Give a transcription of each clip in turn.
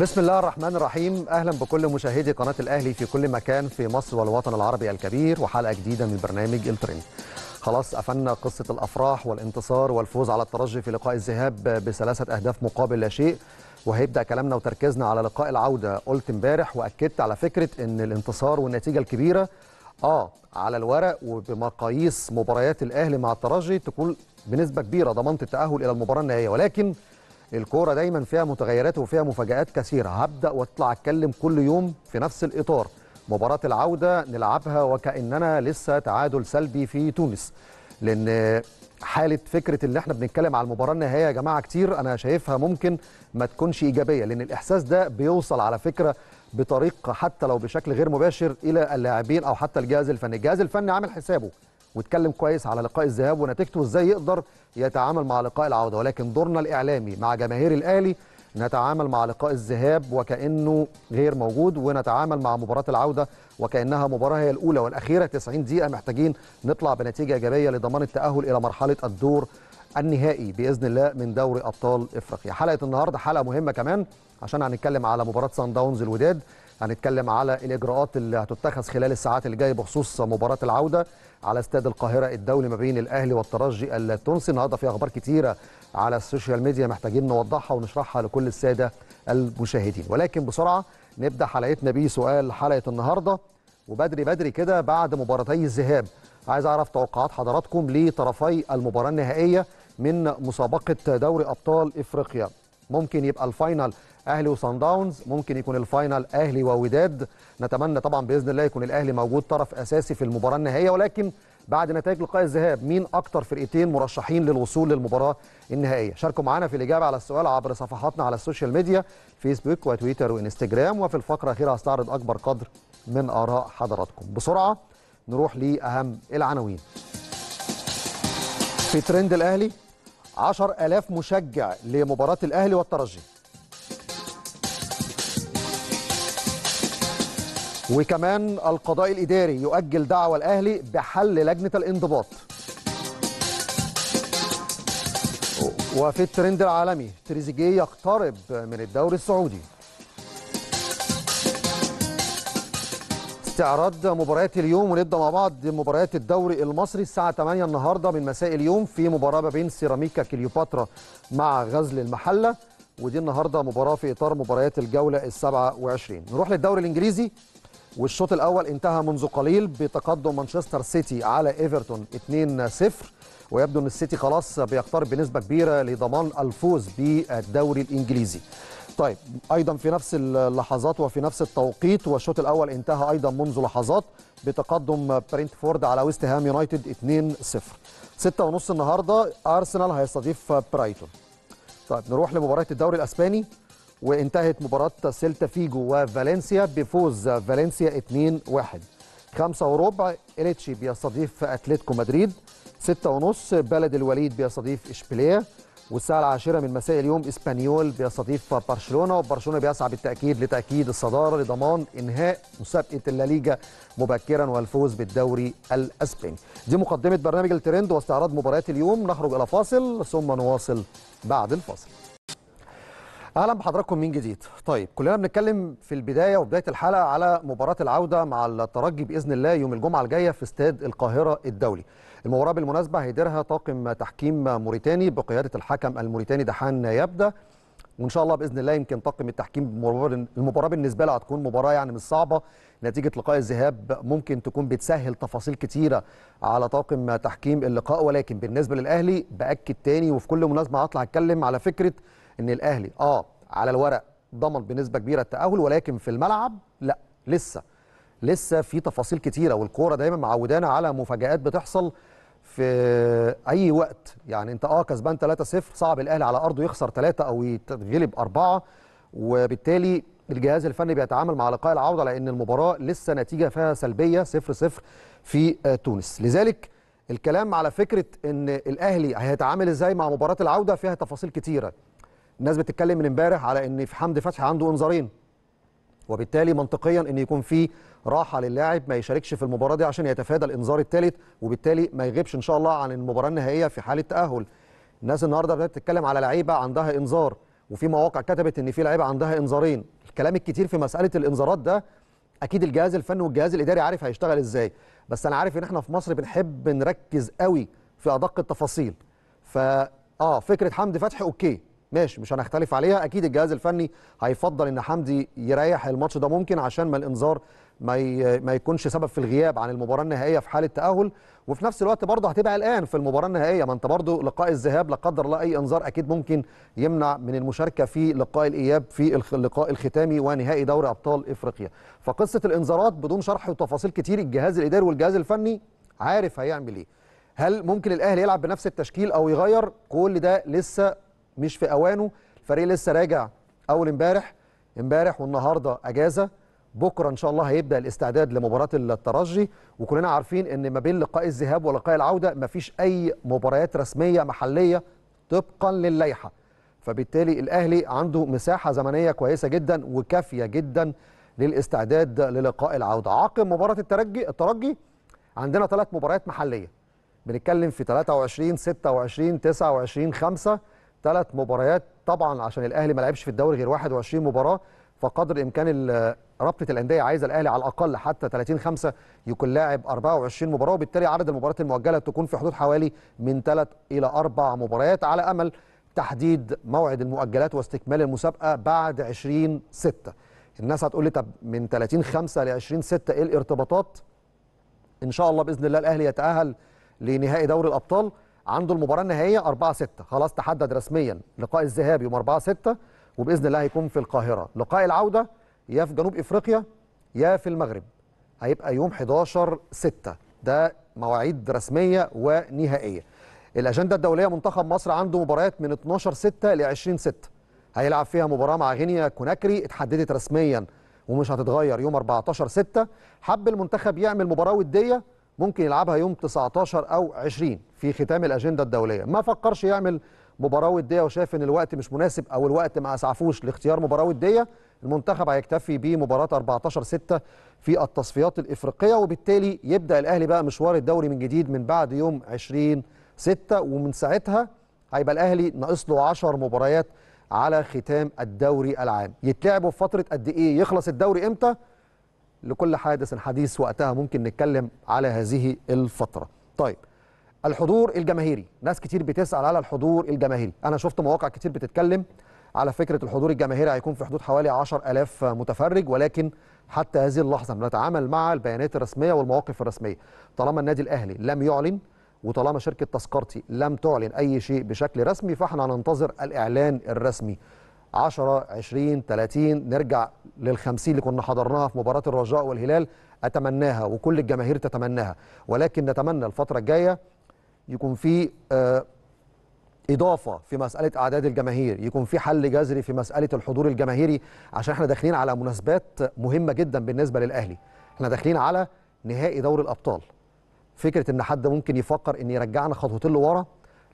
بسم الله الرحمن الرحيم اهلا بكل مشاهدي قناه الاهلي في كل مكان في مصر والوطن العربي الكبير وحلقه جديده من برنامج الترند خلاص قفلنا قصه الافراح والانتصار والفوز على الترجي في لقاء الذهاب بثلاثه اهداف مقابل لا شيء وهيبدا كلامنا وتركيزنا على لقاء العوده قلت امبارح واكدت على فكره ان الانتصار والنتيجه الكبيره اه على الورق وبمقاييس مباريات الاهلي مع الترجي تكون بنسبه كبيره ضمنت التاهل الى المباراه النهائيه ولكن الكوره دايما فيها متغيرات وفيها مفاجات كثيره هبدا واطلع اتكلم كل يوم في نفس الاطار مباراه العوده نلعبها وكاننا لسه تعادل سلبي في تونس لان حاله فكره ان احنا بنتكلم على المباراه النهائيه يا جماعه كتير انا شايفها ممكن ما تكونش ايجابيه لان الاحساس ده بيوصل على فكره بطريقه حتى لو بشكل غير مباشر الى اللاعبين او حتى الجهاز الفني الجهاز الفني عامل حسابه واتكلم كويس على لقاء الذهاب ونتيجته وازاي يقدر يتعامل مع لقاء العوده ولكن دورنا الاعلامي مع جماهير الاهلي نتعامل مع لقاء الذهاب وكانه غير موجود ونتعامل مع مباراه العوده وكانها مباراه هي الاولى والاخيره 90 دقيقه محتاجين نطلع بنتيجه ايجابيه لضمان التاهل الى مرحله الدور النهائي باذن الله من دوري ابطال افريقيا حلقه النهارده حلقه مهمه كمان عشان هنتكلم على مباراه سان داونز الوداد هنتكلم على الاجراءات اللي هتتخذ خلال الساعات اللي جايه بخصوص مباراه العوده على استاد القاهره الدولي ما بين الاهلي والترجي التونسي النهارده في اخبار كتيره على السوشيال ميديا محتاجين نوضحها ونشرحها لكل الساده المشاهدين ولكن بسرعه نبدا حلقتنا بسؤال حلقه النهارده وبدري بدري كده بعد مباراتي الذهاب عايز اعرف توقعات حضراتكم لطرفي المباراه النهائيه من مسابقه دوري ابطال افريقيا ممكن يبقى الفاينل اهلي وصن داونز ممكن يكون الفاينل اهلي ووداد نتمنى طبعا باذن الله يكون الاهلي موجود طرف اساسي في المباراه النهائيه ولكن بعد نتائج لقاء الذهاب مين اكتر فرقتين مرشحين للوصول للمباراه النهائيه شاركوا معنا في الاجابه على السؤال عبر صفحاتنا على السوشيال ميديا فيسبوك وتويتر وانستجرام وفي الفقره الاخيره هستعرض اكبر قدر من اراء حضراتكم بسرعه نروح لاهم العناوين في ترند الاهلي 10000 مشجع لمباراه الاهلي والترجي وكمان القضاء الإداري يؤجل دعوى الأهلي بحل لجنة الانضباط وفي الترند العالمي تريزيجيه يقترب من الدوري السعودي استعراض مباريات اليوم ونبدا مع بعض مباريات الدوري المصري الساعه 8 النهارده من مساء اليوم في مباراه ما بين سيراميكا كليوباترا مع غزل المحله ودي النهارده مباراه في اطار مباريات الجوله ال 27 نروح للدوري الانجليزي والشوط الاول انتهى منذ قليل بتقدم مانشستر سيتي على ايفرتون 2-0 ويبدو ان السيتي خلاص بيقترب بنسبه كبيره لضمان الفوز بالدوري الانجليزي طيب ايضا في نفس اللحظات وفي نفس التوقيت والشوط الاول انتهى ايضا منذ لحظات بتقدم برينتفورد على ويست هام يونايتد 2-0 6 ونص النهارده ارسنال هيستضيف برايتون طيب نروح لمباراه الدوري الاسباني وانتهت مباراة سيلتا فيجو وفالنسيا بفوز فالنسيا 2-1 خمسة وربع إليتشي بيستضيف أتلتيكو مدريد ستة ونص بلد الوليد بيستضيف إشبيلية والساعة العاشرة من مساء اليوم إسبانيول بيستضيف برشلونة وبرشلونة بيسعى بالتأكيد لتأكيد الصدارة لضمان إنهاء مسابقة الليجا مبكرا والفوز بالدوري الأسباني دي مقدمة برنامج الترند واستعراض مباريات اليوم نخرج إلى فاصل ثم نواصل بعد الفاصل اهلا بحضراتكم من جديد طيب كلنا بنتكلم في البدايه وبدايه الحلقه على مباراه العوده مع الترجي باذن الله يوم الجمعه الجايه في استاد القاهره الدولي المباراه بالمناسبه هيديرها طاقم تحكيم موريتاني بقياده الحكم الموريتاني دحان يبدا وان شاء الله باذن الله يمكن طاقم التحكيم المباراه بالنسبه له هتكون مباراه يعني مش صعبه نتيجه لقاء الذهاب ممكن تكون بتسهل تفاصيل كتيره على طاقم تحكيم اللقاء ولكن بالنسبه للاهلي باكد تاني وفي كل مناسبه هطلع اتكلم على فكره ان الاهلي اه على الورق ضمن بنسبه كبيره التاهل ولكن في الملعب لا لسه لسه في تفاصيل كتيره والكوره دايما معودانا على مفاجات بتحصل في اي وقت يعني انت اه كسبان 3-0 صعب الاهلي على ارضه يخسر 3 او يتغلب 4 وبالتالي الجهاز الفني بيتعامل مع لقاء العوده لان المباراه لسه نتيجه فيها سلبيه 0-0 في آه، تونس لذلك الكلام على فكره ان الاهلي هيتعامل ازاي مع مباراه العوده فيها تفاصيل كتيره الناس بتتكلم من امبارح على ان في حمدي فتحي عنده انذارين وبالتالي منطقيا ان يكون في راحه للاعب ما يشاركش في المباراه دي عشان يتفادى الانذار الثالث وبالتالي ما يغيبش ان شاء الله عن المباراه النهائيه في حاله تاهل الناس النهارده بدات تتكلم على لعيبه عندها انذار وفي مواقع كتبت ان في لعيبه عندها انذارين الكلام الكتير في مساله الانذارات ده اكيد الجهاز الفني والجهاز الاداري عارف هيشتغل ازاي بس انا عارف ان احنا في مصر بنحب نركز قوي في ادق التفاصيل ف اه فكره حمدي فتحي اوكي ماشي مش هنختلف عليها اكيد الجهاز الفني هيفضل ان حمدي يريح الماتش ده ممكن عشان ما الانذار ما ما يكونش سبب في الغياب عن المباراه النهائيه في حاله تاهل وفي نفس الوقت برضه هتبقى الان في المباراه النهائيه ما انت برضه لقاء الذهاب لا قدر الله اي انذار اكيد ممكن يمنع من المشاركه في لقاء الاياب في اللقاء الختامي ونهائي دوري ابطال افريقيا فقصه الانذارات بدون شرح وتفاصيل كتير الجهاز الاداري والجهاز الفني عارف هيعمل ايه هل ممكن الاهلي يلعب بنفس التشكيل او يغير كل ده لسه مش في اوانه الفريق لسه راجع اول امبارح امبارح والنهارده اجازه بكره ان شاء الله هيبدا الاستعداد لمباراه الترجي وكلنا عارفين ان ما بين لقاء الذهاب ولقاء العوده ما فيش اي مباريات رسميه محليه طبقا للائحه فبالتالي الاهلي عنده مساحه زمنيه كويسه جدا وكافيه جدا للاستعداد للقاء العوده عقب مباراه الترجي الترجي عندنا ثلاث مباريات محليه بنتكلم في 23 26 29 5 ثلاث مباريات طبعا عشان الاهلي ما لعبش في الدوري غير 21 مباراه فقدر الامكان رابطه الانديه عايزه الاهلي على الاقل حتى 30 5 يكون لاعب 24 مباراه وبالتالي عدد المباريات المؤجله تكون في حدود حوالي من ثلاث الى اربع مباريات على امل تحديد موعد المؤجلات واستكمال المسابقه بعد 20 6 الناس هتقول لي طب من 30 5 ل 20 6 ايه الارتباطات ان شاء الله باذن الله الاهلي يتاهل لنهائي دوري الابطال عنده المباراه النهائيه 4 6 خلاص تحدد رسميا لقاء الذهاب يوم 4 6 وباذن الله هيكون في القاهره لقاء العوده يا في جنوب افريقيا يا في المغرب هيبقى يوم 11 6 ده مواعيد رسميه ونهائيه الاجنده الدوليه منتخب مصر عنده مباريات من 12 6 ل 20 6 هيلعب فيها مباراه مع غينيا كوناكري اتحددت رسميا ومش هتتغير يوم 14 6 حب المنتخب يعمل مباراه وديه ممكن يلعبها يوم 19 او 20 في ختام الاجنده الدوليه ما فكرش يعمل مباراه وديه وشاف ان الوقت مش مناسب او الوقت ما اسعفوش لاختيار مباراه وديه المنتخب هيكتفي بمباراه 14 6 في التصفيات الافريقيه وبالتالي يبدا الاهلي بقى مشوار الدوري من جديد من بعد يوم 20 6 ومن ساعتها هيبقى الاهلي ناقص له 10 مباريات على ختام الدوري العام يتلعبوا في فتره قد ايه يخلص الدوري امتى لكل حادث حديث وقتها ممكن نتكلم على هذه الفترة طيب الحضور الجماهيري ناس كتير بتسأل على الحضور الجماهيري أنا شفت مواقع كتير بتتكلم على فكرة الحضور الجماهيري هيكون في حدود حوالي 10000 متفرج ولكن حتى هذه اللحظة بنتعامل مع البيانات الرسمية والمواقف الرسمية طالما النادي الأهلي لم يعلن وطالما شركة تذكرتي لم تعلن أي شيء بشكل رسمي فاحنا هننتظر الإعلان الرسمي 10 20 30 نرجع لل 50 اللي كنا حضرناها في مباراه الرجاء والهلال اتمناها وكل الجماهير تتمناها ولكن نتمنى الفتره الجايه يكون في آه، اضافه في مساله اعداد الجماهير يكون في حل جذري في مساله الحضور الجماهيري عشان احنا داخلين على مناسبات مهمه جدا بالنسبه للاهلي احنا داخلين على نهائي دوري الابطال فكره ان حد ممكن يفكر ان يرجعنا خطوتين لورا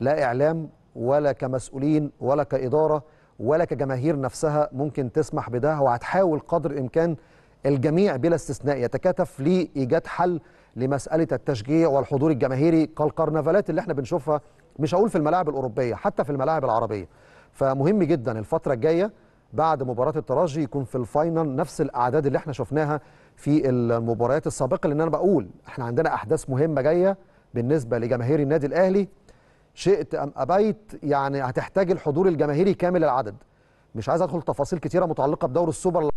لا اعلام ولا كمسؤولين ولا كاداره ولا كجماهير نفسها ممكن تسمح بده وهتحاول قدر الامكان الجميع بلا استثناء يتكاتف لايجاد حل لمساله التشجيع والحضور الجماهيري كالكرنفالات اللي احنا بنشوفها مش هقول في الملاعب الاوروبيه حتى في الملاعب العربيه فمهم جدا الفتره الجايه بعد مباراه الترجي يكون في الفاينل نفس الاعداد اللي احنا شفناها في المباريات السابقه لان انا بقول احنا عندنا احداث مهمه جايه بالنسبه لجماهير النادي الاهلي شئت ام ابيت يعني هتحتاج الحضور الجماهيري كامل العدد مش عايز ادخل تفاصيل كتيره متعلقه بدور السوبر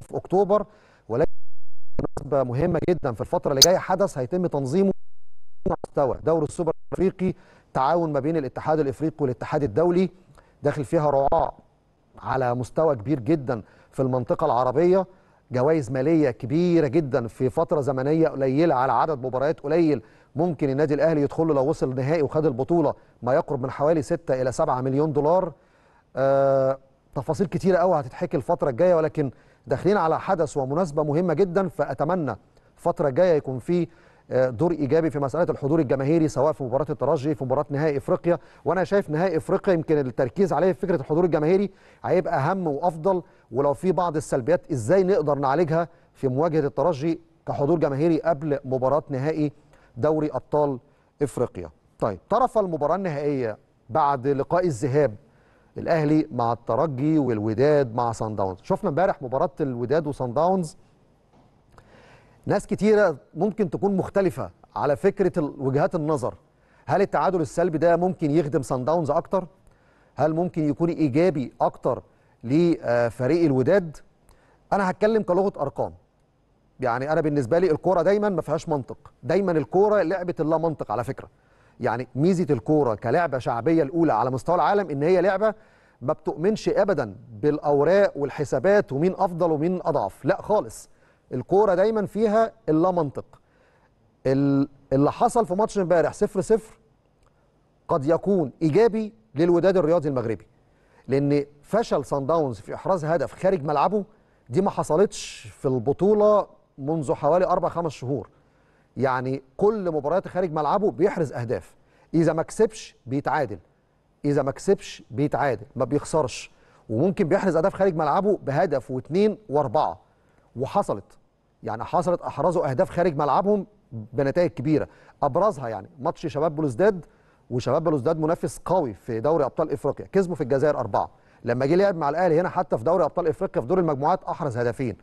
في اكتوبر ولكن مناسبه مهمه جدا في الفتره اللي جايه حدث هيتم تنظيمه على مستوى دور السوبر الافريقي تعاون ما بين الاتحاد الافريقي والاتحاد الدولي داخل فيها رعاة على مستوى كبير جدا في المنطقه العربيه جوائز ماليه كبيره جدا في فتره زمنيه قليله على عدد مباريات قليل ممكن النادي الاهلي يدخل له لو وصل نهائي وخد البطوله ما يقرب من حوالي 6 الى 7 مليون دولار آه تفاصيل كتيره قوي هتتحكي الفتره الجايه ولكن داخلين على حدث ومناسبه مهمه جدا فاتمنى الفتره الجايه يكون في آه، دور ايجابي في مساله الحضور الجماهيري سواء في مباراه الترجي في مباراه نهائي افريقيا وانا شايف نهائي افريقيا يمكن التركيز عليه في فكره الحضور الجماهيري هيبقى اهم وافضل ولو في بعض السلبيات ازاي نقدر نعالجها في مواجهه الترجي كحضور جماهيري قبل مباراه نهائي دوري ابطال افريقيا طيب طرف المباراه النهائيه بعد لقاء الذهاب الاهلي مع الترجي والوداد مع سان داونز شفنا امبارح مباراه الوداد وسان داونز ناس كتيره ممكن تكون مختلفه على فكره وجهات النظر هل التعادل السلبي ده ممكن يخدم سان داونز اكتر هل ممكن يكون ايجابي اكتر لفريق الوداد انا هتكلم كلغه ارقام يعني انا بالنسبه لي الكوره دايما ما فيهاش منطق دايما الكوره لعبه اللا منطق على فكره يعني ميزه الكوره كلعبه شعبيه الاولى على مستوى العالم ان هي لعبه ما بتؤمنش ابدا بالاوراق والحسابات ومين افضل ومين اضعف لا خالص الكوره دايما فيها اللا منطق اللي حصل في ماتش امبارح 0 0 قد يكون ايجابي للوداد الرياضي المغربي لان فشل سان داونز في احراز هدف خارج ملعبه دي ما حصلتش في البطوله منذ حوالي أربع خمس شهور يعني كل مباريات خارج ملعبه بيحرز أهداف إذا ما كسبش بيتعادل إذا ما كسبش بيتعادل ما بيخسرش وممكن بيحرز أهداف خارج ملعبه بهدف واثنين وأربعة وحصلت يعني حصلت أحرزوا أهداف خارج ملعبهم بنتائج كبيرة أبرزها يعني ماتش شباب بلوزداد وشباب بلوزداد منافس قوي في دوري أبطال إفريقيا كسبوا في الجزائر أربعة لما جه لعب مع الأهلي هنا حتى في دوري أبطال إفريقيا في دور المجموعات أحرز هدفين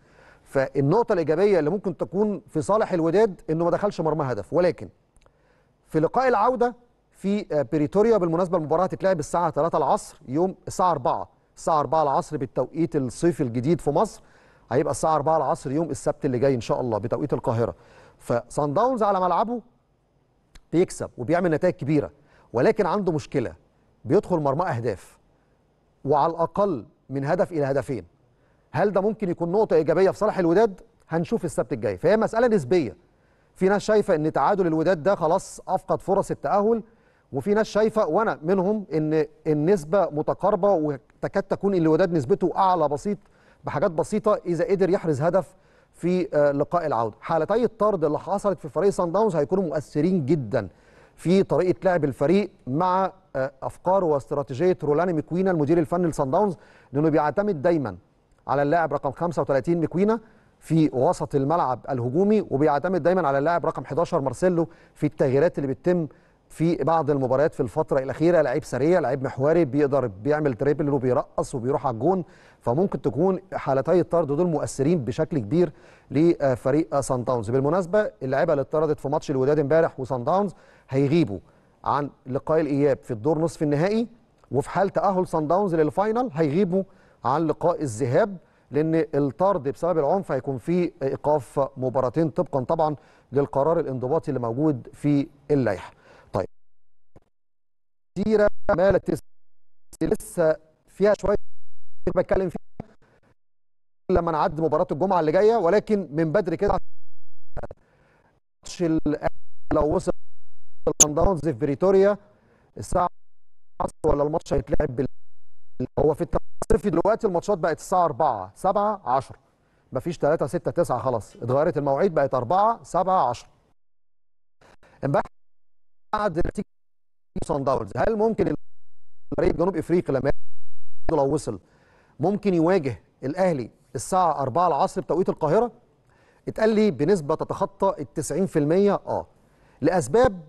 فالنقطه الايجابيه اللي ممكن تكون في صالح الوداد انه ما دخلش مرمى هدف ولكن في لقاء العوده في آه، بريتوريا بالمناسبه المباراه هتتلعب الساعه 3 العصر يوم الساعه 4 الساعه 4 العصر بالتوقيت الصيفي الجديد في مصر هيبقى الساعه 4 العصر يوم السبت اللي جاي ان شاء الله بتوقيت القاهره فصن داونز على ملعبه بيكسب وبيعمل نتائج كبيره ولكن عنده مشكله بيدخل مرمى اهداف وعلى الاقل من هدف الى هدفين هل ده ممكن يكون نقطه ايجابيه في صالح الوداد هنشوف السبت الجاي فهي مساله نسبيه في ناس شايفه ان تعادل الوداد ده خلاص افقد فرص التاهل وفي ناس شايفه وانا منهم ان النسبه متقاربه وتكاد تكون الوداد نسبته اعلى بسيط بحاجات بسيطه اذا قدر يحرز هدف في آه، لقاء العوده حالتي الطرد اللي حصلت في فريق سان داونز هيكونوا مؤثرين جدا في طريقه لعب الفريق مع آه، افكار واستراتيجيه رولاني مكوينا المدير الفني لسان داونز لانه بيعتمد دايما على اللاعب رقم 35 مكوينا في وسط الملعب الهجومي وبيعتمد دايما على اللاعب رقم 11 مارسيلو في التغييرات اللي بتتم في بعض المباريات في الفتره الاخيره لعيب سريع لعيب محوري بيقدر بيعمل تريبل وبيرقص وبيروح على الجون فممكن تكون حالتي الطرد دول مؤثرين بشكل كبير لفريق سان داونز بالمناسبه اللعيبه اللي اتطردت في ماتش الوداد امبارح وسان داونز هيغيبوا عن لقاء الاياب في الدور نصف النهائي وفي حال تاهل سان داونز للفاينل هيغيبوا عن لقاء الذهاب لان الطرد بسبب العنف هيكون فيه ايقاف مباراتين طبقا طبعا للقرار الانضباطي اللي موجود في اللائحه. طيب سيره مالت لسه فيها شويه بتكلم فيها لما نعد مباراه الجمعه اللي جايه ولكن من بدري كده ماتش لو وصل صن داونز في بريتوريا الساعه ولا الماتش هيتلعب هو في التوقيت صفي دلوقتي الماتشات بقت الساعه 4 7 10 مفيش 3 6 9 خلاص اتغيرت المواعيد بقت 4 7 10 امبارح بعد نتيجه صن داونز هل ممكن الفريق جنوب افريقيا لما لو وصل ممكن يواجه الاهلي الساعه 4 العصر بتوقيت القاهره اتقال لي بنسبه تتخطى ال 90% اه لاسباب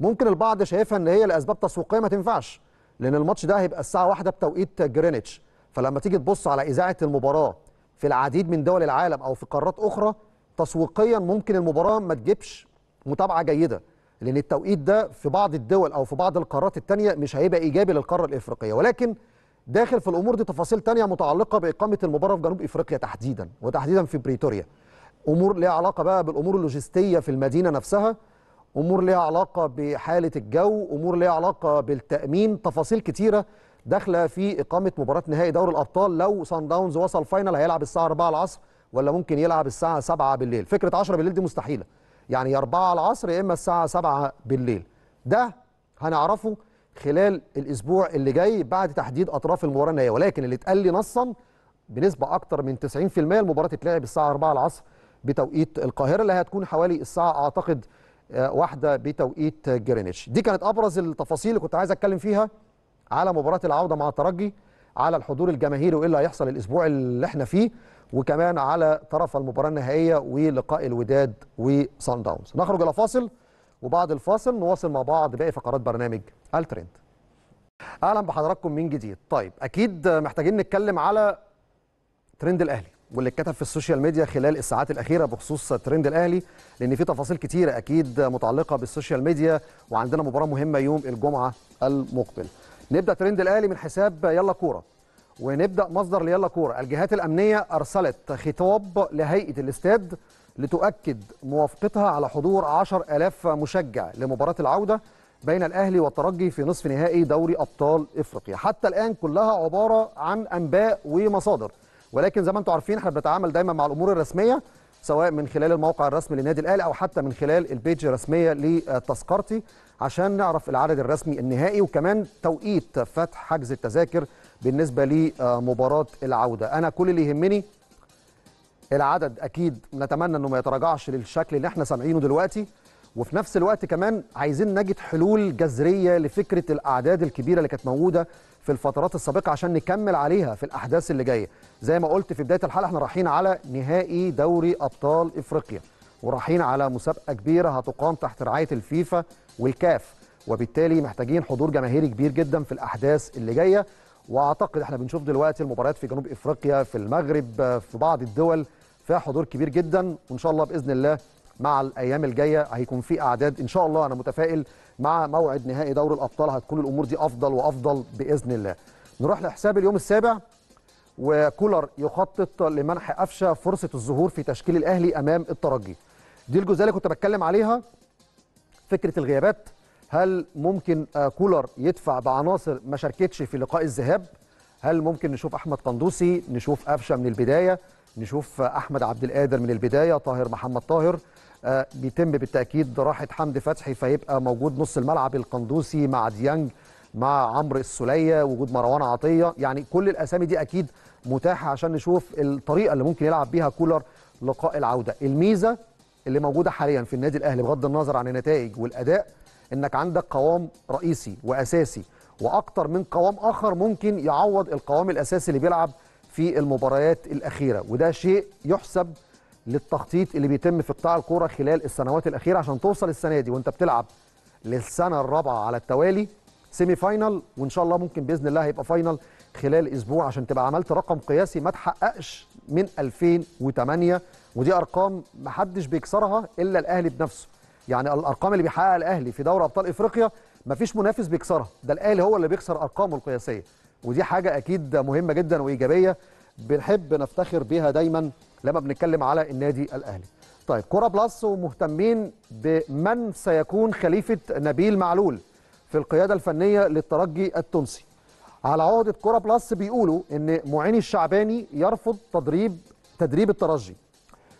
ممكن البعض شايفها ان هي لاسباب تسويقيه ما تنفعش لان الماتش ده هيبقى الساعه واحدة بتوقيت جرينتش فلما تيجي تبص على اذاعه المباراه في العديد من دول العالم او في قارات اخرى تسويقيا ممكن المباراه ما تجيبش متابعه جيده لان التوقيت ده في بعض الدول او في بعض القارات الثانيه مش هيبقى ايجابي للقاره الافريقيه ولكن داخل في الامور دي تفاصيل ثانيه متعلقه باقامه المباراه في جنوب افريقيا تحديدا وتحديدا في بريتوريا امور ليها علاقه بقى بالامور اللوجستيه في المدينه نفسها امور ليها علاقه بحاله الجو امور ليها علاقه بالتامين تفاصيل كتيره داخله في اقامه مباراه نهائي دوري الابطال لو سان داونز وصل فاينل هيلعب الساعه 4 العصر ولا ممكن يلعب الساعه 7 بالليل فكره 10 بالليل دي مستحيله يعني 4 العصر يا اما الساعه 7 بالليل ده هنعرفه خلال الاسبوع اللي جاي بعد تحديد اطراف المباراه النهائيه ولكن اللي اتقال لي نصا بنسبه اكتر من 90% المباراه تتلعب الساعه 4 العصر بتوقيت القاهره اللي هتكون حوالي الساعه اعتقد آه، واحده بتوقيت جرينتش دي كانت ابرز التفاصيل اللي كنت عايز اتكلم فيها على مباراه العوده مع الترجي على الحضور الجماهيري وايه اللي هيحصل الاسبوع اللي احنا فيه وكمان على طرف المباراه النهائيه ولقاء الوداد وصن داونز نخرج الى فاصل وبعد الفاصل نواصل مع بعض باقي فقرات برنامج الترند اهلا بحضراتكم من جديد طيب اكيد محتاجين نتكلم على ترند الاهلي واللي اتكتب في السوشيال ميديا خلال الساعات الاخيره بخصوص ترند الاهلي لان في تفاصيل كتيره اكيد متعلقه بالسوشيال ميديا وعندنا مباراه مهمه يوم الجمعه المقبل نبدا ترند الاهلي من حساب يلا كوره ونبدا مصدر ليلا كوره الجهات الامنيه ارسلت خطاب لهيئه الاستاد لتؤكد موافقتها على حضور 10000 مشجع لمباراه العوده بين الاهلي والترجي في نصف نهائي دوري ابطال افريقيا حتى الان كلها عباره عن انباء ومصادر ولكن زي ما انتم عارفين احنا بنتعامل دايما مع الامور الرسميه سواء من خلال الموقع الرسمي للنادي الاهلي او حتى من خلال البيج الرسميه لتذكرتي عشان نعرف العدد الرسمي النهائي وكمان توقيت فتح حجز التذاكر بالنسبه لمباراه العوده انا كل اللي يهمني العدد اكيد نتمنى انه ما يتراجعش للشكل اللي احنا سامعينه دلوقتي وفي نفس الوقت كمان عايزين نجد حلول جذريه لفكره الاعداد الكبيره اللي كانت موجوده في الفترات السابقه عشان نكمل عليها في الاحداث اللي جايه زي ما قلت في بدايه الحلقه احنا رايحين على نهائي دوري ابطال افريقيا ورايحين على مسابقه كبيره هتقام تحت رعايه الفيفا والكاف وبالتالي محتاجين حضور جماهيري كبير جدا في الاحداث اللي جايه واعتقد احنا بنشوف دلوقتي المباريات في جنوب افريقيا في المغرب في بعض الدول فيها حضور كبير جدا وان شاء الله باذن الله مع الايام الجايه هيكون في اعداد ان شاء الله انا متفائل مع موعد نهائي دوري الابطال هتكون الامور دي افضل وافضل باذن الله نروح لحساب اليوم السابع وكولر يخطط لمنح قفشه فرصه الظهور في تشكيل الاهلي امام الترجي دي الجزئيه اللي كنت بتكلم عليها فكره الغيابات هل ممكن آه، كولر يدفع بعناصر ما شاركتش في لقاء الذهاب هل ممكن نشوف احمد قندوسي نشوف قفشه من البدايه نشوف احمد عبد القادر من البدايه طاهر محمد طاهر آه، بيتم بالتاكيد راحه حمدي فتحي فيبقى موجود نص الملعب القندوسي مع ديانج مع عمرو السوليه وجود مروان عطيه يعني كل الاسامي دي اكيد متاحه عشان نشوف الطريقه اللي ممكن يلعب بيها كولر لقاء العوده الميزه اللي موجوده حاليا في النادي الاهلي بغض النظر عن النتائج والاداء انك عندك قوام رئيسي واساسي واكتر من قوام اخر ممكن يعوض القوام الاساسي اللي بيلعب في المباريات الاخيره وده شيء يحسب للتخطيط اللي بيتم في قطاع الكوره خلال السنوات الاخيره عشان توصل السنه دي وانت بتلعب للسنه الرابعه على التوالي سيمي فاينل وان شاء الله ممكن باذن الله هيبقى فاينل خلال اسبوع عشان تبقى عملت رقم قياسي ما تحققش من 2008 ودي ارقام محدش بيكسرها الا الاهلي بنفسه يعني الارقام اللي بيحققها الاهلي في دوري ابطال افريقيا مفيش منافس بيكسرها ده الاهلي هو اللي بيكسر ارقامه القياسيه ودي حاجه اكيد مهمه جدا وايجابيه بنحب نفتخر بيها دايما لما بنتكلم على النادي الاهلي. طيب كوره بلس ومهتمين بمن سيكون خليفه نبيل معلول في القياده الفنيه للترجي التونسي. على عهده كوره بلس بيقولوا ان معيني الشعباني يرفض تدريب تدريب الترجي.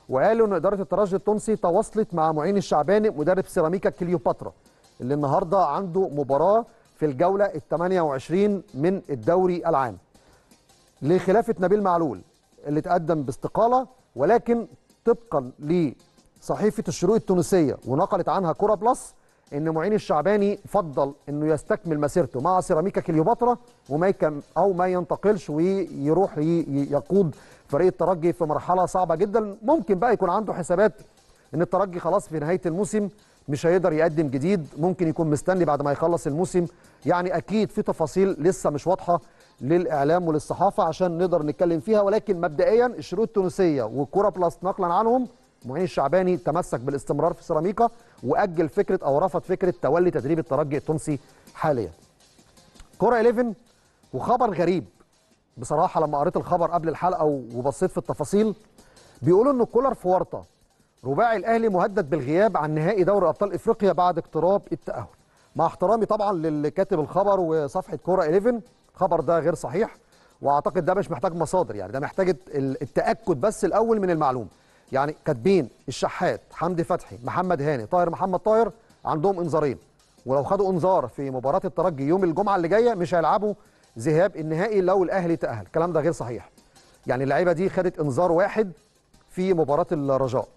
وقالوا ان اداره الترجي التونسي تواصلت مع معين الشعباني مدرب سيراميكا كليوباترا اللي النهارده عنده مباراه في الجولة ال 28 من الدوري العام لخلافة نبيل معلول اللي تقدم باستقالة ولكن طبقا لصحيفة الشروق التونسية ونقلت عنها كرة بلس ان معين الشعباني فضل انه يستكمل مسيرته مع سيراميكا كليوباترا وما يكم او ما ينتقلش ويروح يقود فريق الترجي في مرحله صعبه جدا ممكن بقى يكون عنده حسابات ان الترجي خلاص في نهايه الموسم مش هيقدر يقدم جديد ممكن يكون مستني بعد ما يخلص الموسم يعني اكيد في تفاصيل لسه مش واضحه للاعلام وللصحافه عشان نقدر نتكلم فيها ولكن مبدئيا الشروط التونسيه والكوره بلس نقلا عنهم معين الشعباني تمسك بالاستمرار في سيراميكا واجل فكره او رفض فكره تولي تدريب الترجي التونسي حاليا. كوره 11 وخبر غريب بصراحه لما قريت الخبر قبل الحلقه وبصيت في التفاصيل بيقولوا ان كولر في ورطه رباعي الاهلي مهدد بالغياب عن نهائي دوري ابطال افريقيا بعد اقتراب التاهل مع احترامي طبعا للكاتب الخبر وصفحه كوره 11 الخبر ده غير صحيح واعتقد ده مش محتاج مصادر يعني ده محتاج التاكد بس الاول من المعلومه يعني كاتبين الشحات حمدي فتحي محمد هاني طاهر محمد طاهر عندهم انذارين ولو خدوا انذار في مباراه الترجي يوم الجمعه اللي جايه مش هيلعبوا ذهاب النهائي لو الاهلي تاهل الكلام ده غير صحيح يعني اللعيبه دي خدت انذار واحد في مباراه الرجاء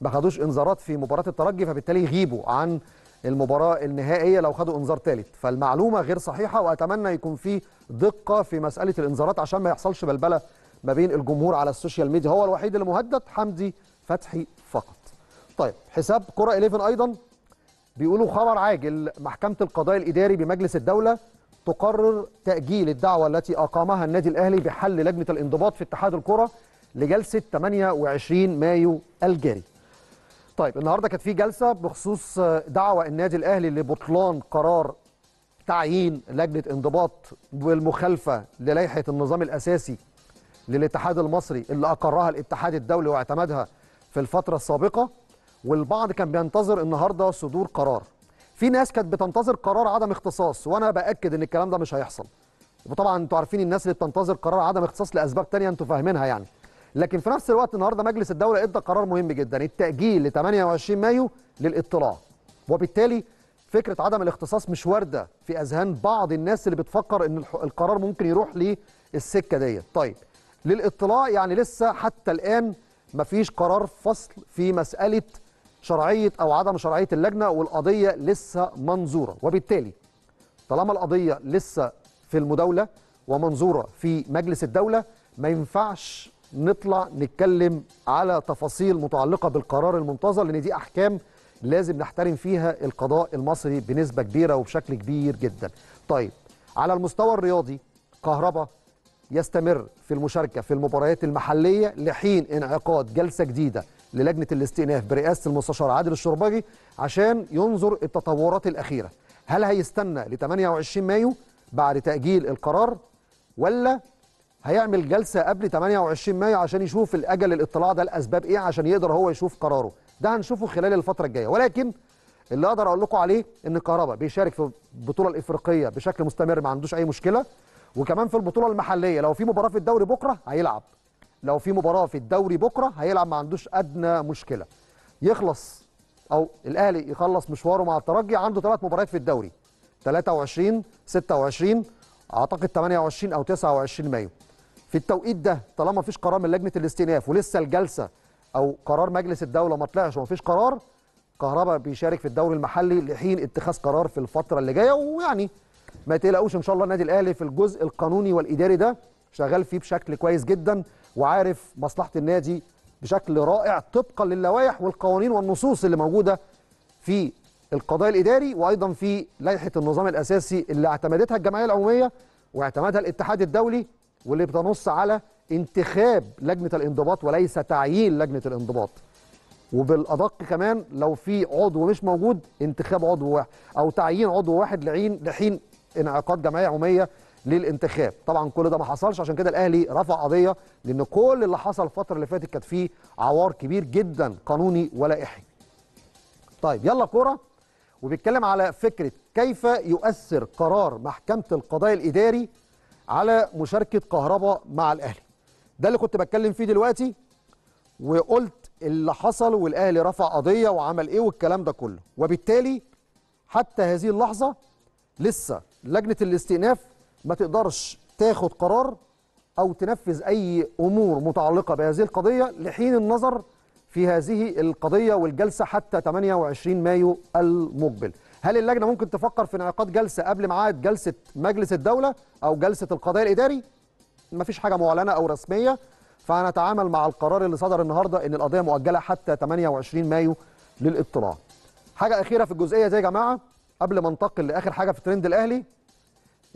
ما خدوش انذارات في مباراه الترجي فبالتالي يغيبوا عن المباراه النهائيه لو خدوا انذار ثالث فالمعلومه غير صحيحه واتمنى يكون في دقه في مساله الانذارات عشان ما يحصلش بلبله ما بين الجمهور على السوشيال ميديا هو الوحيد اللي مهدد حمدي فتحي فقط طيب حساب كره 11 ايضا بيقولوا خبر عاجل محكمه القضاء الاداري بمجلس الدوله تقرر تاجيل الدعوه التي اقامها النادي الاهلي بحل لجنه الانضباط في اتحاد الكره لجلسه 28 مايو الجاري طيب النهارده كانت في جلسه بخصوص آه، دعوه النادي الاهلي لبطلان قرار تعيين لجنه انضباط والمخالفه للائحه النظام الاساسي للاتحاد المصري اللي اقرها الاتحاد الدولي واعتمدها في الفتره السابقه والبعض كان بينتظر النهارده صدور قرار في ناس كانت بتنتظر قرار عدم اختصاص وانا باكد ان الكلام ده مش هيحصل وطبعا انتوا عارفين الناس اللي بتنتظر قرار عدم اختصاص لاسباب تانية انتوا فاهمينها يعني لكن في نفس الوقت النهارده مجلس الدوله ادى قرار مهم جدا التاجيل ل 28 مايو للاطلاع وبالتالي فكره عدم الاختصاص مش وارده في اذهان بعض الناس اللي بتفكر ان القرار ممكن يروح للسكه ديت طيب للاطلاع يعني لسه حتى الان مفيش قرار فصل في مساله شرعيه او عدم شرعيه اللجنه والقضيه لسه منظوره وبالتالي طالما القضيه لسه في المداوله ومنظوره في مجلس الدوله ما ينفعش نطلع نتكلم على تفاصيل متعلقه بالقرار المنتظر لان دي احكام لازم نحترم فيها القضاء المصري بنسبه كبيره وبشكل كبير جدا. طيب على المستوى الرياضي كهربا يستمر في المشاركه في المباريات المحليه لحين انعقاد جلسه جديده للجنه الاستئناف برئاسه المستشار عادل الشربجي عشان ينظر التطورات الاخيره. هل هيستنى ل 28 مايو بعد تاجيل القرار ولا هيعمل جلسه قبل 28 مايو عشان يشوف الاجل الاطلاع ده الاسباب ايه عشان يقدر هو يشوف قراره ده هنشوفه خلال الفتره الجايه ولكن اللي اقدر اقول لكم عليه ان كهربا بيشارك في البطوله الافريقيه بشكل مستمر ما عندوش اي مشكله وكمان في البطوله المحليه لو في مباراه في الدوري بكره هيلعب لو في مباراه في الدوري بكره هيلعب ما عندوش ادنى مشكله يخلص او الاهلي يخلص مشواره مع الترجي عنده ثلاث مباريات في الدوري 23 26 اعتقد 28 او 29 مايو في التوقيت ده طالما مفيش قرار من لجنه الاستئناف ولسه الجلسه او قرار مجلس الدوله ما طلعش ومفيش قرار كهربا بيشارك في الدوري المحلي لحين اتخاذ قرار في الفتره اللي جايه ويعني ما تقلقوش ان شاء الله النادي الاهلي في الجزء القانوني والاداري ده شغال فيه بشكل كويس جدا وعارف مصلحه النادي بشكل رائع طبقا للوائح والقوانين والنصوص اللي موجوده في القضاء الاداري وايضا في لائحه النظام الاساسي اللي اعتمدتها الجمعيه العموميه واعتمدها الاتحاد الدولي واللي بتنص على انتخاب لجنه الانضباط وليس تعيين لجنه الانضباط وبالادق كمان لو في عضو مش موجود انتخاب عضو واحد او تعيين عضو واحد لعين لحين انعقاد جمعيه عموميه للانتخاب طبعا كل ده ما حصلش عشان كده الاهلي رفع قضيه لان كل اللي حصل الفتره اللي فاتت كانت فيه عوار كبير جدا قانوني ولائحي طيب يلا كوره وبيتكلم على فكره كيف يؤثر قرار محكمه القضاء الاداري على مشاركه كهربا مع الاهلي ده اللي كنت بتكلم فيه دلوقتي وقلت اللي حصل والاهلي رفع قضيه وعمل ايه والكلام ده كله وبالتالي حتى هذه اللحظه لسه لجنه الاستئناف ما تقدرش تاخد قرار او تنفذ اي امور متعلقه بهذه القضيه لحين النظر في هذه القضيه والجلسه حتى 28 مايو المقبل هل اللجنه ممكن تفكر في انعقاد جلسه قبل ميعاد جلسه مجلس الدوله او جلسه القضاء الاداري مفيش حاجه معلنه او رسميه فهنتعامل مع القرار اللي صدر النهارده ان القضيه مؤجله حتى 28 مايو للاطلاع حاجه اخيره في الجزئيه دي يا جماعه قبل ما ننتقل لاخر حاجه في ترند الاهلي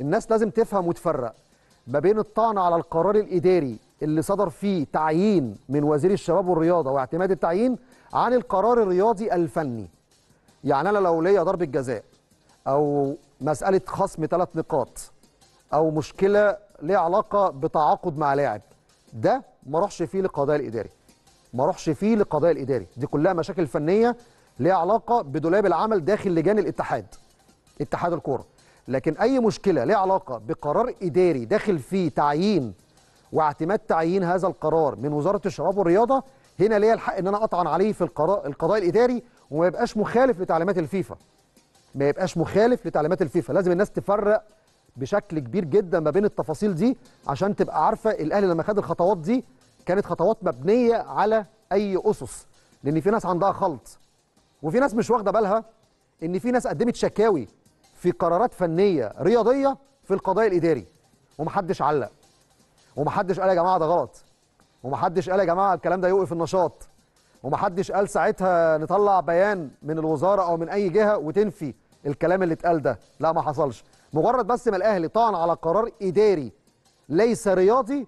الناس لازم تفهم وتفرق ما بين الطعن على القرار الاداري اللي صدر فيه تعيين من وزير الشباب والرياضه واعتماد التعيين عن القرار الرياضي الفني يعني انا لو ليا ضربه جزاء او مساله خصم ثلاث نقاط او مشكله ليها علاقه بتعاقد مع لاعب ده ما اروحش فيه للقضاء الاداري ما اروحش فيه للقضاء الاداري دي كلها مشاكل فنيه ليها علاقه بدولاب العمل داخل لجان الاتحاد اتحاد الكوره لكن اي مشكله ليها علاقه بقرار اداري داخل فيه تعيين واعتماد تعيين هذا القرار من وزاره الشباب والرياضه هنا ليا الحق ان انا اطعن عليه في القضاء الاداري وما يبقاش مخالف لتعليمات الفيفا ما يبقاش مخالف لتعليمات الفيفا لازم الناس تفرق بشكل كبير جدا ما بين التفاصيل دي عشان تبقى عارفه الاهلي لما خد الخطوات دي كانت خطوات مبنيه على اي اسس لان في ناس عندها خلط وفي ناس مش واخده بالها ان في ناس قدمت شكاوي في قرارات فنيه رياضيه في القضاء الاداري ومحدش علق ومحدش قال يا جماعه ده غلط ومحدش قال يا جماعه الكلام ده يوقف النشاط ومحدش قال ساعتها نطلع بيان من الوزاره او من اي جهه وتنفي الكلام اللي اتقال ده لا ما حصلش مجرد بس ما الاهلي طعن على قرار اداري ليس رياضي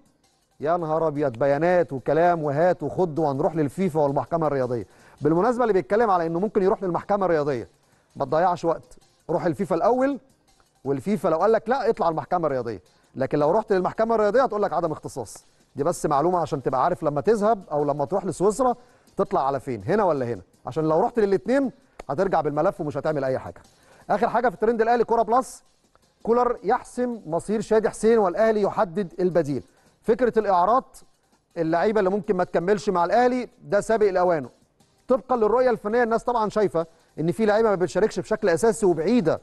يا نهار ابيض بيانات وكلام وهات وخد وهنروح للفيفا والمحكمه الرياضيه بالمناسبه اللي بيتكلم على انه ممكن يروح للمحكمه الرياضيه ما تضيعش وقت روح الفيفا الاول والفيفا لو قال لك لا اطلع المحكمه الرياضيه لكن لو رحت للمحكمه الرياضيه هتقول لك عدم اختصاص دي بس معلومه عشان تبقى عارف لما تذهب او لما تروح لسويسرا تطلع على فين هنا ولا هنا عشان لو رحت للاثنين هترجع بالملف ومش هتعمل اي حاجه اخر حاجه في الترند الاهلي كوره بلس كولر يحسم مصير شادي حسين والاهلي يحدد البديل فكره الاعارات اللعيبه اللي ممكن ما تكملش مع الاهلي ده سابق لاوانه طبقا للرؤيه الفنيه الناس طبعا شايفه ان في لعيبه ما بتشاركش بشكل اساسي وبعيده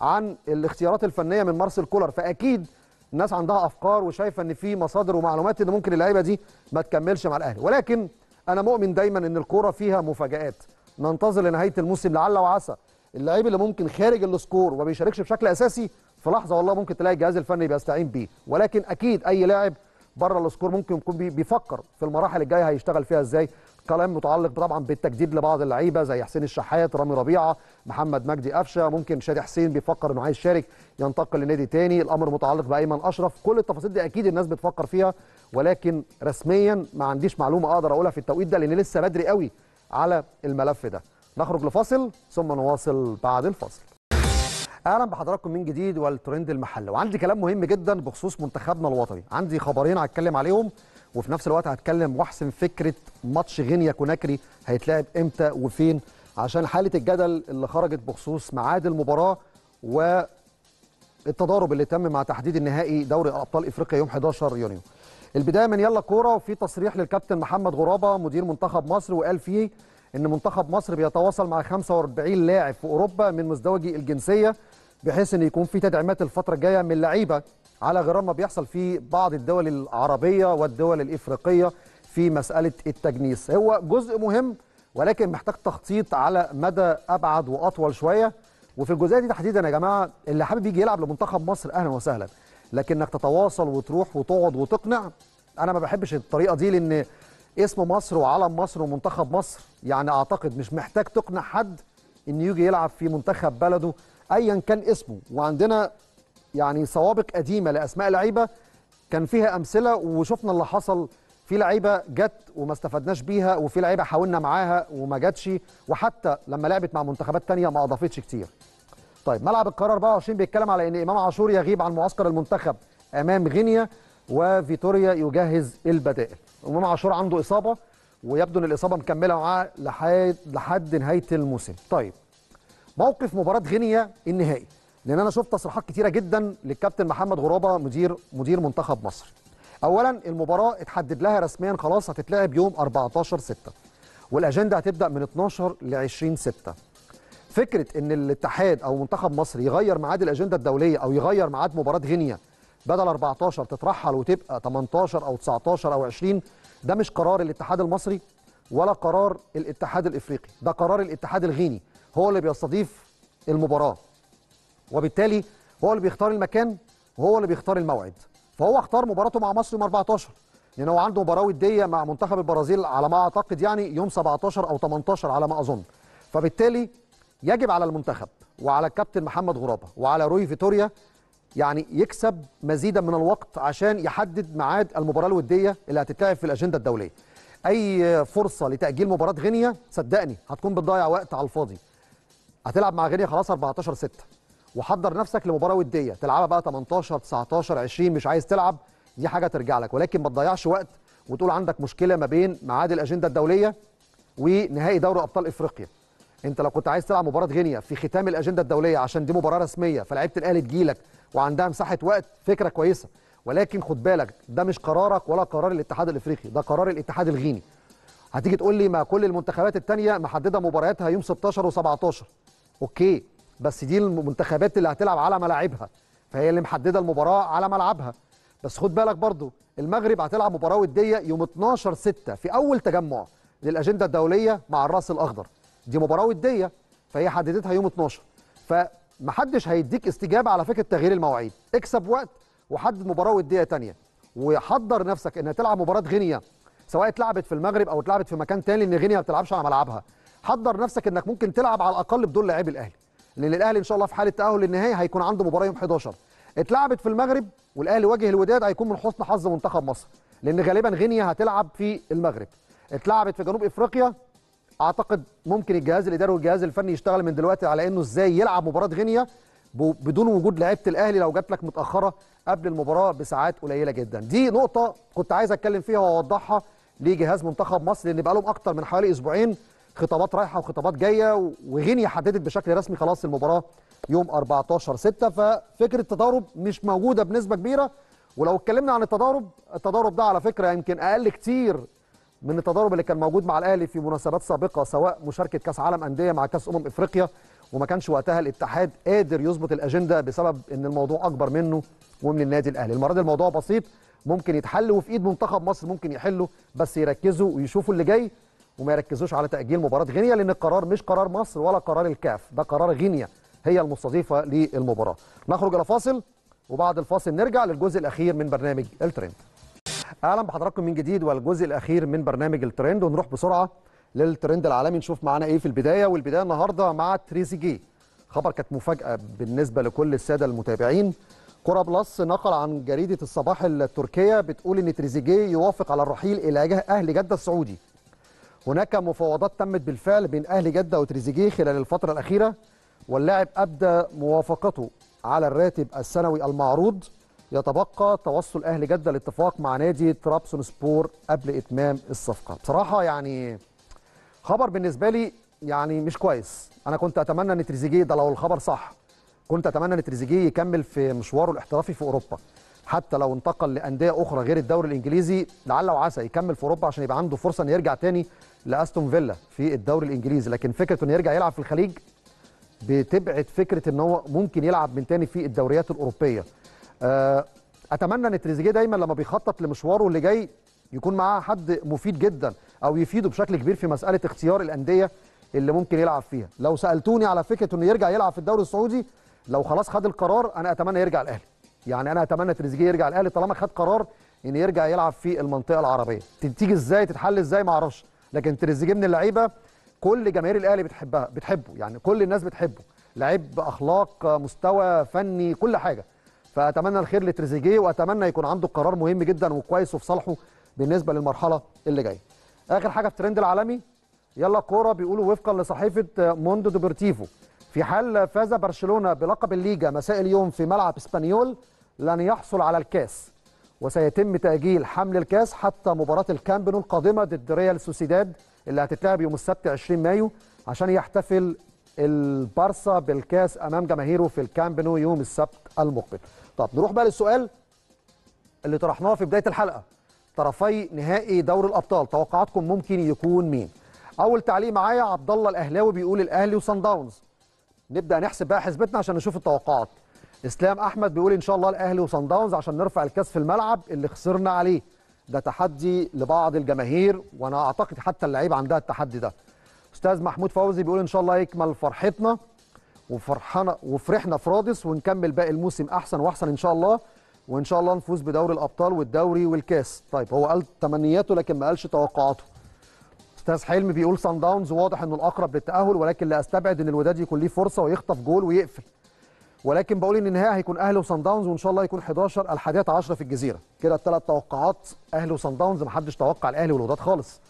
عن الاختيارات الفنيه من مارسيل كولر فاكيد الناس عندها افكار وشايفه ان في مصادر ومعلومات ان ممكن اللعيبه دي ما تكملش مع الاهلي ولكن انا مؤمن دايما ان الكوره فيها مفاجات ننتظر لنهايه الموسم لعل وعسى اللعيب اللي ممكن خارج السكور وما بيشاركش بشكل اساسي في لحظه والله ممكن تلاقي الجهاز الفني بيستعين بيه ولكن اكيد اي لاعب بره السكور ممكن يكون بيفكر في المراحل الجايه هيشتغل فيها ازاي كلام متعلق طبعا بالتجديد لبعض اللعيبه زي حسين الشحات رامي ربيعه محمد مجدي قفشه ممكن شادي حسين بيفكر انه عايز يشارك ينتقل لنادي تاني الامر متعلق بايمن اشرف كل التفاصيل دي اكيد الناس بتفكر فيها ولكن رسميا ما عنديش معلومه اقدر اقولها في التوقيت ده لان لسه بدري قوي على الملف ده نخرج لفاصل ثم نواصل بعد الفاصل اهلا بحضراتكم من جديد والترند المحلي وعندي كلام مهم جدا بخصوص منتخبنا الوطني عندي خبرين هتكلم عليهم وفي نفس الوقت هتكلم واحسن فكره ماتش غينيا كوناكري هيتلعب امتى وفين عشان حاله الجدل اللي خرجت بخصوص ميعاد المباراه والتضارب اللي تم مع تحديد النهائي دوري ابطال افريقيا يوم 11 يونيو. البدايه من يلا كوره وفي تصريح للكابتن محمد غرابه مدير منتخب مصر وقال فيه ان منتخب مصر بيتواصل مع 45 لاعب في اوروبا من مزدوجي الجنسيه بحيث ان يكون في تدعيمات الفتره الجايه من لعيبه على غرام ما بيحصل في بعض الدول العربية والدول الإفريقية في مسألة التجنيس هو جزء مهم ولكن محتاج تخطيط على مدى أبعد وأطول شوية وفي الجزئية دي تحديدا يا جماعة اللي حابب يجي يلعب لمنتخب مصر أهلا وسهلا لكنك تتواصل وتروح وتقعد وتقنع أنا ما بحبش الطريقة دي لأن اسم مصر وعلم مصر ومنتخب مصر يعني أعتقد مش محتاج تقنع حد إنه يجي يلعب في منتخب بلده أيا كان اسمه وعندنا يعني سوابق قديمه لاسماء لعيبه كان فيها امثله وشفنا اللي حصل في لعيبه جت وما استفدناش بيها وفي لعيبه حاولنا معاها وما جاتش وحتى لما لعبت مع منتخبات تانية ما اضافتش كتير. طيب ملعب القرار 24 بيتكلم على ان امام عاشور يغيب عن معسكر المنتخب امام غينيا وفيتوريا يجهز البدائل. امام عاشور عنده اصابه ويبدو ان الاصابه مكمله معاه لحد لحد نهايه الموسم. طيب موقف مباراه غينيا النهائي لان انا شفت تصريحات كتيره جدا للكابتن محمد غرابه مدير مدير منتخب مصر اولا المباراه اتحدد لها رسميا خلاص هتتلعب يوم 14 6 والاجنده هتبدا من 12 ل 20 6 فكره ان الاتحاد او منتخب مصر يغير ميعاد الاجنده الدوليه او يغير ميعاد مباراه غينيا بدل 14 تترحل وتبقى 18 او 19 او 20 ده مش قرار الاتحاد المصري ولا قرار الاتحاد الافريقي ده قرار الاتحاد الغيني هو اللي بيستضيف المباراه وبالتالي هو اللي بيختار المكان وهو اللي بيختار الموعد فهو اختار مباراته مع مصر يوم 14 لان يعني هو عنده مباراه وديه مع منتخب البرازيل على ما اعتقد يعني يوم 17 او 18 على ما اظن فبالتالي يجب على المنتخب وعلى الكابتن محمد غرابه وعلى روي فيتوريا يعني يكسب مزيدا من الوقت عشان يحدد ميعاد المباراه الوديه اللي هتتلعب في الاجنده الدوليه اي فرصه لتاجيل مباراه غينيا صدقني هتكون بتضيع وقت على الفاضي هتلعب مع غينيا خلاص 14 6 وحضر نفسك لمباراه وديه تلعبها بقى 18 19 20 مش عايز تلعب دي حاجه ترجع لك ولكن ما تضيعش وقت وتقول عندك مشكله ما بين ميعاد الاجنده الدوليه ونهائي دوري ابطال افريقيا انت لو كنت عايز تلعب مباراه غينيا في ختام الاجنده الدوليه عشان دي مباراه رسميه فلعيبه الاهلي تجيلك وعندها مساحه وقت فكره كويسه ولكن خد بالك ده مش قرارك ولا قرار الاتحاد الافريقي ده قرار الاتحاد الغيني هتيجي تقول لي ما كل المنتخبات الثانيه محدده مبارياتها يوم 16 و17 اوكي بس دي المنتخبات اللي هتلعب على ملاعبها فهي اللي محدده المباراه على ملعبها بس خد بالك برضو المغرب هتلعب مباراه وديه يوم 12 6 في اول تجمع للاجنده الدوليه مع الراس الاخضر دي مباراه وديه فهي حددتها يوم 12 فمحدش هيديك استجابه على فكره تغيير المواعيد اكسب وقت وحدد مباراه وديه ثانيه وحضر نفسك انها تلعب مباراه غينيا سواء اتلعبت في المغرب او اتلعبت في مكان تاني ان غينيا ما بتلعبش على ملعبها حضر نفسك انك ممكن تلعب على الاقل بدون لاعبي الاهلي لان الاهلي ان شاء الله في حاله تاهل للنهائي هيكون عنده مباراه يوم 11 اتلعبت في المغرب والاهلي واجه الوداد هيكون من حسن حظ منتخب مصر لان غالبا غينيا هتلعب في المغرب اتلعبت في جنوب افريقيا اعتقد ممكن الجهاز الاداري والجهاز الفني يشتغل من دلوقتي على انه ازاي يلعب مباراه غينيا بدون وجود لعيبه الاهلي لو جات لك متاخره قبل المباراه بساعات قليله جدا دي نقطه كنت عايز اتكلم فيها واوضحها لجهاز منتخب مصر لان بقالهم اكتر من حوالي اسبوعين خطابات رايحه وخطابات جايه وغينيا حددت بشكل رسمي خلاص المباراه يوم 14 6 ففكره التضارب مش موجوده بنسبه كبيره ولو اتكلمنا عن التضارب التضارب ده على فكره يمكن اقل كتير من التضارب اللي كان موجود مع الاهلي في مناسبات سابقه سواء مشاركه كاس عالم انديه مع كاس امم افريقيا وما كانش وقتها الاتحاد قادر يظبط الاجنده بسبب ان الموضوع اكبر منه ومن النادي الاهلي المره دي الموضوع بسيط ممكن يتحل وفي ايد منتخب مصر ممكن يحله بس يركزوا ويشوفوا اللي جاي وما يركزوش على تاجيل مباراه غينيا لان القرار مش قرار مصر ولا قرار الكاف ده قرار غينيا هي المستضيفه للمباراه نخرج الى فاصل وبعد الفاصل نرجع للجزء الاخير من برنامج الترند اهلا بحضراتكم من جديد والجزء الاخير من برنامج الترند ونروح بسرعه للترند العالمي نشوف معانا ايه في البدايه والبدايه النهارده مع تريزيجيه خبر كانت مفاجاه بالنسبه لكل الساده المتابعين كرة بلس نقل عن جريدة الصباح التركية بتقول إن تريزيجيه يوافق على الرحيل إلى أهل جدة السعودي هناك مفاوضات تمت بالفعل بين اهلي جدة وتريزيجيه خلال الفترة الأخيرة واللاعب أبدى موافقته على الراتب السنوي المعروض يتبقى توصل اهلي جدة لاتفاق مع نادي ترابسون سبور قبل إتمام الصفقة بصراحة يعني خبر بالنسبة لي يعني مش كويس أنا كنت أتمنى أن تريزيجيه ده لو الخبر صح كنت أتمنى أن تريزيجيه يكمل في مشواره الاحترافي في أوروبا حتى لو انتقل لانديه اخرى غير الدوري الانجليزي لعل وعسى يكمل في اوروبا عشان يبقى عنده فرصه انه يرجع تاني لاستون فيلا في الدوري الانجليزي لكن فكره انه يرجع يلعب في الخليج بتبعد فكره ان هو ممكن يلعب من تاني في الدوريات الاوروبيه آه، اتمنى ان تريزيجيه دايما لما بيخطط لمشواره اللي جاي يكون معاه حد مفيد جدا او يفيده بشكل كبير في مساله اختيار الانديه اللي ممكن يلعب فيها لو سالتوني على فكره انه يرجع يلعب في الدوري السعودي لو خلاص خد القرار انا اتمنى يرجع الاهلي يعني انا اتمنى تريزيجيه يرجع الاهلي طالما خد قرار ان يرجع يلعب في المنطقه العربيه تيجي ازاي تتحل ازاي ما اعرفش لكن تريزيجيه من اللعيبه كل جماهير الاهلي بتحبها بتحبه يعني كل الناس بتحبه لعيب اخلاق مستوى فني كل حاجه فاتمنى الخير لتريزيجيه واتمنى يكون عنده قرار مهم جدا وكويس وفي صالحه بالنسبه للمرحله اللي جايه اخر حاجه في الترند العالمي يلا كوره بيقولوا وفقا لصحيفه موندو دوبرتيفو في حال فاز برشلونه بلقب الليجا مساء اليوم في ملعب اسبانيول لن يحصل على الكاس وسيتم تأجيل حمل الكاس حتى مباراة الكامب نو القادمة ضد ريال سوسيداد اللي هتتلعب يوم السبت 20 مايو عشان يحتفل البارسا بالكاس أمام جماهيره في الكامب نو يوم السبت المقبل. طب نروح بقى للسؤال اللي طرحناه في بداية الحلقة طرفي نهائي دوري الأبطال توقعاتكم ممكن يكون مين؟ أول تعليق معايا عبد الله الأهلاوي بيقول الأهلي وصن داونز. نبدأ نحسب بقى حسبتنا عشان نشوف التوقعات. اسلام احمد بيقول ان شاء الله الاهلي وصن داونز عشان نرفع الكاس في الملعب اللي خسرنا عليه ده تحدي لبعض الجماهير وانا اعتقد حتى اللعيبه عندها التحدي ده استاذ محمود فوزي بيقول ان شاء الله يكمل فرحتنا وفرحنا وفرحنا في رادس ونكمل باقي الموسم احسن واحسن ان شاء الله وان شاء الله نفوز بدوري الابطال والدوري والكاس طيب هو قال تمنياته لكن ما قالش توقعاته استاذ حلمي بيقول صن داونز واضح انه الاقرب للتاهل ولكن لا استبعد ان الوداد يكون ليه فرصه ويخطف جول ويقفل ولكن بقول ان النهائي هيكون اهلي وصن داونز وان شاء الله يكون 11 ال11 في الجزيره كده الثلاث توقعات اهلي وصن داونز ما حدش توقع الاهلي والوداد خالص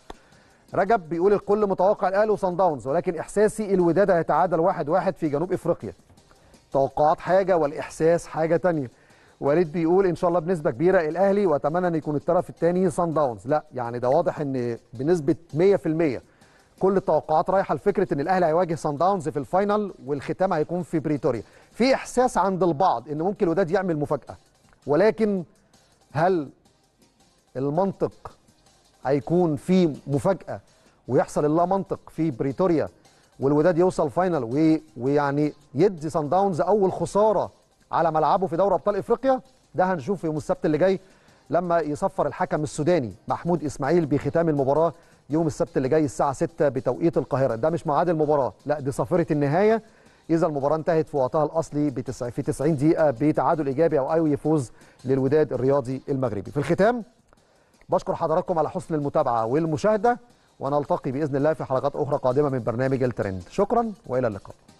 رجب بيقول الكل متوقع الاهلي وصن داونز ولكن احساسي الوداد هيتعادل 1-1 واحد واحد في جنوب افريقيا توقعات حاجه والاحساس حاجه ثانيه وليد بيقول ان شاء الله بنسبه كبيره الاهلي واتمنى ان يكون الطرف الثاني صن داونز لا يعني ده واضح ان بنسبه 100% كل التوقعات رايحه لفكره ان الاهلي هيواجه صن داونز في الفاينل والختام هيكون في بريتوريا في احساس عند البعض ان ممكن الوداد يعمل مفاجاه ولكن هل المنطق هيكون في مفاجاه ويحصل اللا منطق في بريتوريا والوداد يوصل فاينل ويعني يدي سان داونز اول خساره على ملعبه في دوري ابطال افريقيا ده هنشوف يوم السبت اللي جاي لما يصفر الحكم السوداني محمود اسماعيل بختام المباراه يوم السبت اللي جاي الساعه 6 بتوقيت القاهره ده مش ميعاد المباراه لا دي صافره النهايه اذا المباراه انتهت في وقتها الاصلي في 90 دقيقه بتعادل ايجابي او ايوي يفوز للوداد الرياضي المغربي في الختام بشكر حضراتكم على حسن المتابعه والمشاهده ونلتقي باذن الله في حلقات اخرى قادمه من برنامج الترند شكرا والى اللقاء